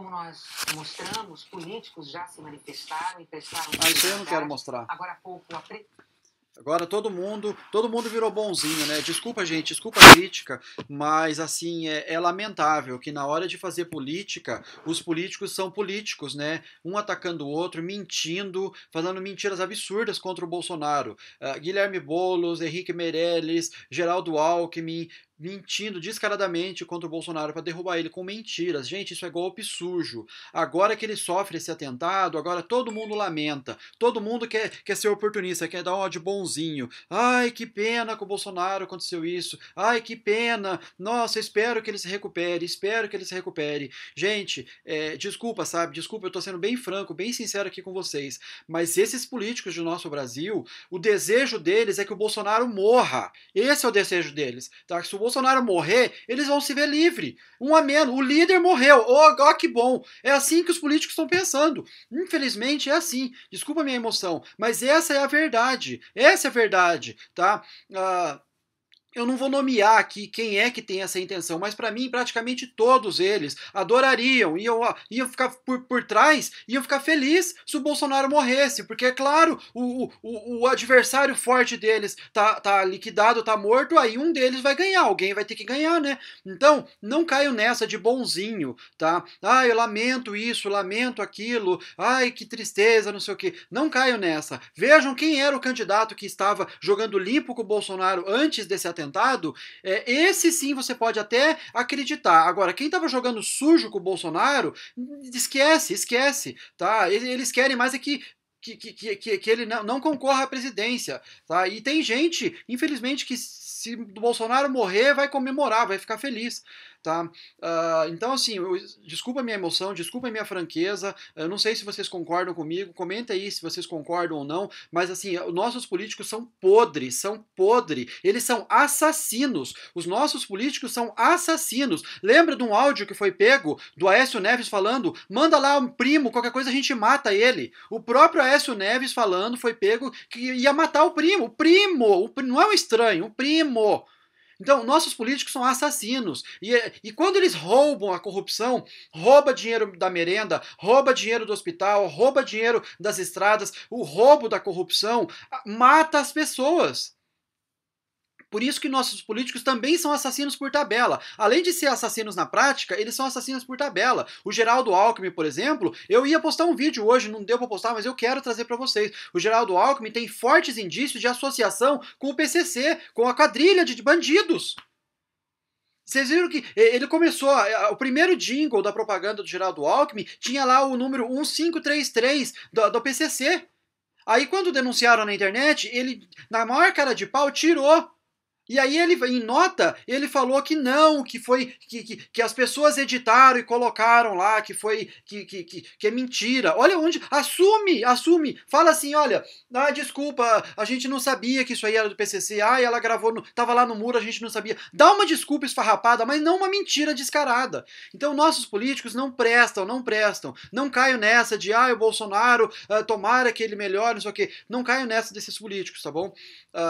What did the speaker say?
como nós mostramos, políticos já se manifestaram e prestaram. Ah, isso eu não quero mostrar. Agora há pouco, a pre... Agora todo mundo, todo mundo virou bonzinho, né? Desculpa, gente, desculpa a crítica, mas assim, é, é, lamentável que na hora de fazer política, os políticos são políticos, né? Um atacando o outro, mentindo, falando mentiras absurdas contra o Bolsonaro. Uh, Guilherme Boulos, Henrique Meirelles, Geraldo Alckmin, mentindo descaradamente contra o Bolsonaro para derrubar ele com mentiras. Gente, isso é golpe sujo. Agora que ele sofre esse atentado, agora todo mundo lamenta. Todo mundo quer, quer ser oportunista, quer dar uma de bonzinho. Ai, que pena que o Bolsonaro aconteceu isso. Ai, que pena. Nossa, espero que ele se recupere, espero que ele se recupere. Gente, é, desculpa, sabe? Desculpa, eu tô sendo bem franco, bem sincero aqui com vocês. Mas esses políticos do nosso Brasil, o desejo deles é que o Bolsonaro morra. Esse é o desejo deles. Tá? se o Bolsonaro morrer, eles vão se ver livre. Um a menos. O líder morreu. Oh, oh que bom. É assim que os políticos estão pensando. Infelizmente é assim. Desculpa a minha emoção, mas essa é a verdade. Essa é a verdade, tá? Uh, eu não vou nomear aqui quem é que tem essa intenção, mas para mim, praticamente todos eles adorariam, iam, iam ficar por, por trás, iam ficar feliz se o Bolsonaro morresse, porque, é claro, o, o, o adversário forte deles tá, tá liquidado, tá morto, aí um deles vai ganhar, alguém vai ter que ganhar, né? Então, não caio nessa de bonzinho, tá? Ah, eu lamento isso, lamento aquilo, ai, que tristeza, não sei o que. Não caio nessa. Vejam quem era o candidato que estava jogando limpo com o Bolsonaro antes desse atentado atentado, é, esse sim você pode até acreditar. Agora, quem estava jogando sujo com o Bolsonaro, esquece, esquece, tá? Eles querem mais é que que, que, que, que ele não, não concorra à presidência. Tá? E tem gente, infelizmente, que se o Bolsonaro morrer, vai comemorar, vai ficar feliz. Tá? Uh, então, assim, eu, desculpa a minha emoção, desculpa a minha franqueza. Eu não sei se vocês concordam comigo, comenta aí se vocês concordam ou não. Mas, assim, nossos políticos são podres, são podres Eles são assassinos. Os nossos políticos são assassinos. Lembra de um áudio que foi pego do Aécio Neves falando: manda lá um primo, qualquer coisa a gente mata ele. O próprio Aécio Neves falando, foi pego, que ia matar o primo. O primo! O não é um estranho, o primo! Então, nossos políticos são assassinos. E, e quando eles roubam a corrupção, rouba dinheiro da merenda, rouba dinheiro do hospital, rouba dinheiro das estradas, o roubo da corrupção mata as pessoas. Por isso que nossos políticos também são assassinos por tabela. Além de ser assassinos na prática, eles são assassinos por tabela. O Geraldo Alckmin, por exemplo, eu ia postar um vídeo hoje, não deu para postar, mas eu quero trazer para vocês. O Geraldo Alckmin tem fortes indícios de associação com o PCC, com a quadrilha de bandidos. Vocês viram que ele começou, é, o primeiro jingle da propaganda do Geraldo Alckmin tinha lá o número 1533 do, do PCC. Aí quando denunciaram na internet, ele, na maior cara de pau, tirou e aí ele em nota, ele falou que não, que foi que, que, que as pessoas editaram e colocaram lá, que foi que, que, que, que, é mentira. Olha onde assume, assume. Fala assim, olha, ah, desculpa, a gente não sabia que isso aí era do PCC. Ah, ela gravou, no, tava lá no muro, a gente não sabia. Dá uma desculpa esfarrapada, mas não uma mentira descarada. Então nossos políticos não prestam, não prestam. Não caio nessa de ah, o Bolsonaro, ah, tomara que ele melhore, não sei o quê. Não caio nessa desses políticos, tá bom? Ah,